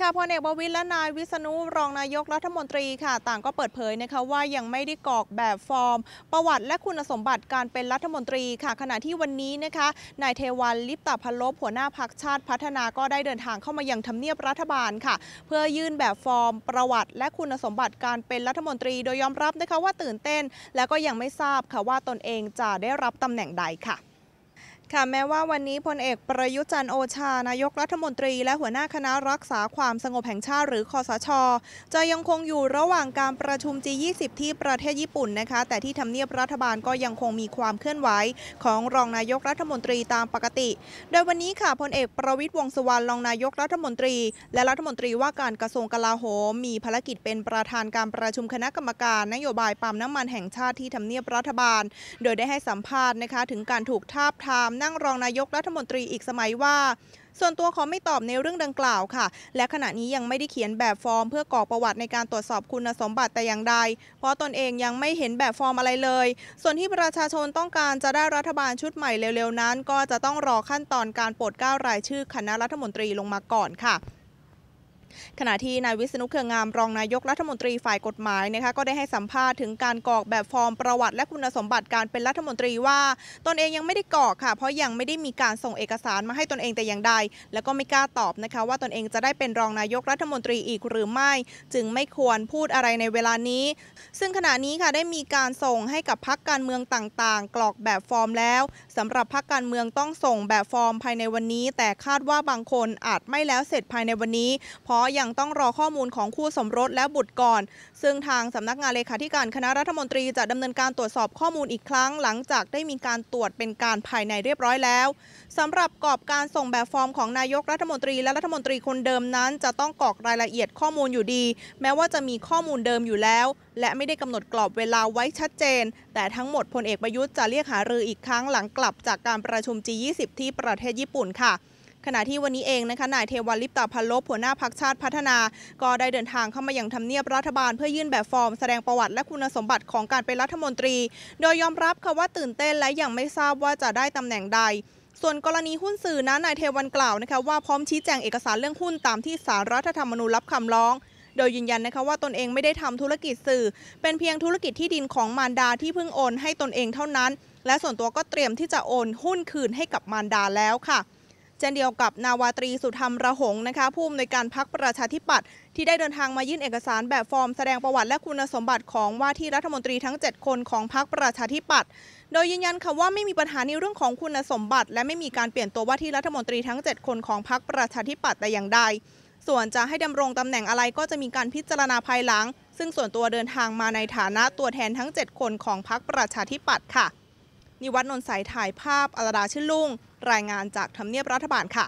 ค่ะพลเอกประวิตยและนาย วิษณุรองนายกรัฐมนตรีค่ะต่างก็เปิดเผยนะคะว่ายังไม่ได้กรอกแบบฟอร์ม ประวัติและคุณสมบัติการเป็นรัฐมนตรีค่ะ ขณะที่วันนี้นะคะนายเทวันลิปตาพลบหัวหน้าพักชาติพัฒนาก็ได้เดินทางเข้ามายังทำเนียบรัฐบาลค่ะ เพื่อยื่นแบบฟอร์ม ประวัติ และคุณสมบัติการเป็นรัฐมนตรีโดยยอมรับนะคะว่าตื่นเต้นและก็ยังไม่ทราบค่ะว่าตนเองจะได้รับตำแหน่งใดค่ะค่ะแม้ว่าวันนี้พลเอกประยุจันโอชานายกรัฐมนตรี และหัวหน้าคณะรักษาความสงบแห่งชาติหรือคอสช จะยังคงอยู่ระหว่างการประชุม G20 ที่ประเทศญี่ปุ่นนะคะแต่ที่ทำเนียบรัฐบาลก็ยังคงมีความเคลื่อนไหวของรองนายกรัฐมนตรีตามปกติ โดยวันนี้ค่ะพลเอกประวิทย์วงสุวรรณรองนายกรัฐมนตรี และรัฐมนตรีว่าการกระทรวงกลาโหมมีภารกิจเป็นประธานการประชุมคณะกรรมการนโยบายปั๊มน้ำมันแห่งชาติที่ทำเนียบรัฐบาล โดยได้ให้สัมภาษณ์นะคะถึงการถูกทาบทามนั่งรองนายกรัฐมนตรีอีกสมัยว่า ส่วนตัวขอไม่ตอบในเรื่องดังกล่าวค่ะ และขณะนี้ยังไม่ได้เขียนแบบฟอร์มเพื่อกรอกประวัติในการตรวจสอบคุณสมบัติแต่อย่างใด เพราะตนเองยังไม่เห็นแบบฟอร์มอะไรเลย ส่วนที่ประชาชนต้องการจะได้รัฐบาลชุดใหม่เร็วๆ นั้น ก็จะต้องรอขั้นตอนการโปรดเกล้ารายชื่อคณะรัฐมนตรีลงมาก่อนค่ะขณะที่นายวิษณุเครืองามรองนายกรัฐมนตรีฝ่ายกฎหมายนะคะก็ได้ให้สัมภาษณ์ถึงการกรอกแบบฟอร์มประวัติและคุณสมบัติการเป็นรัฐมนตรีว่า ตนเองยังไม่ได้กรอกค่ะ เพราะยังไม่ได้มีการส่งเอกสารมาให้ตนเองแต่อย่างใด แล้วก็ไม่กล้าตอบนะคะว่าตนเองจะได้เป็นรองนายกรัฐมนตรีอีกหรือไม่จึงไม่ควรพูดอะไรในเวลานี้ ซึ่งขณะนี้ค่ะได้มีการส่งให้กับพักการเมืองต่างๆ กรอกแบบฟอร์มแล้ว สำหรับพักการเมืองต้องส่งแบบฟอร์มภายในวันนี้ แต่คาดว่าบางคนอาจไม่แล้วเสร็จภายในวันนี้พระยังต้องรอข้อมูลของคู่สมรสและบุตรก่อน ซึ่งทางสำนักงานเลขาธิการคณะรัฐมนตรีจะดำเนินการตรวจสอบข้อมูลอีกครั้ง หลังจากได้มีการตรวจเป็นการภายในเรียบร้อยแล้ว สำหรับกรอบการส่งแบบฟอร์มของนายกรัฐมนตรีและรัฐมนตรีคนเดิมนั้น จะต้องกรอกรายละเอียดข้อมูลอยู่ดี แม้ว่าจะมีข้อมูลเดิมอยู่แล้ว และไม่ได้กำหนดกรอบเวลาไว้ชัดเจน แต่ทั้งหมดพลเอกประยุทธ์จะเรียกหารืออีกครั้งหลังกลับ จากการประชุม G20 ที่ประเทศญี่ปุ่นค่ะขณะที่วันนี้เองนะคะนายเทวันลิปตาพันลบหัวหน้าพักชาติพัฒนา ก็ได้เดินทางเข้ามาอย่างทำเนียบรัฐบาลเพื่อยื่นแบบฟอร์มแสดงประวัติและคุณสมบัติของการเป็นรัฐมนตรี โดยยอมรับค่ะว่าตื่นเต้นและยังไม่ทราบว่าจะได้ตำแหน่งใด ส่วนกรณีหุ้นสื่อนะนายเทวันกล่าวนะคะว่าพร้อมชี้แจงเอกสารเรื่องหุ้นตามที่สารรัฐธรรมนูญรับคำร้อง โดยยืนยันนะคะว่าตนเองไม่ได้ทำธุรกิจสื่อ เป็นเพียงธุรกิจที่ดินของมารดาที่เพิ่งโอนให้ตนเองเท่านั้น และส่วนตัวก็เตรียมที่จะโอน หุ้นคืนให้กับมารดาแล้วค่ะเช่นเดียวกับนาวาตรี สุธรรมระหงนะคะผู้อำนวยการพักประชาธิปัตย์ที่ได้เดินทางมายื่นเอกสารแบบฟอร์มแสดงประวัติและคุณสมบัติของว่าที่รัฐมนตรีทั้ง 7 คนของพักประชาธิปัตย์โดยยืนยันค่ะว่าไม่มีปัญหาในเรื่องของคุณสมบัติ และไม่มีการเปลี่ยนตัวว่าที่รัฐมนตรีทั้ง 7 คนของพักประชาธิปัตย์แต่อย่างใดส่วนจะให้ดำรงตำแหน่งอะไรก็จะมีการพิจารณาภายหลัง ซึ่งส่วนตัวเดินทางมาในฐานะตัวแทนทั้ง 7 คนของพักประชาธิปัตย์ค่ะนิวัฒนนท์สายถ่ายภาพอลดาชื่นลุงรายงานจากทำเนียบรัฐบาลค่ะ